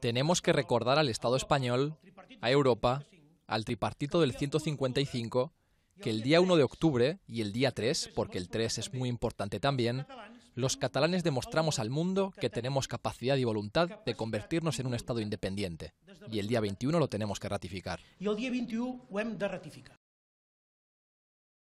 Tenemos que recordar al Estado español, a Europa, al tripartito del 155, que el día 1 de octubre y el día 3, porque el 3 es muy importante también, los catalanes demostramos al mundo que tenemos capacidad y voluntad de convertirnos en un Estado independiente. Y el día 21 lo tenemos que ratificar. Y el día 21 de ratificar.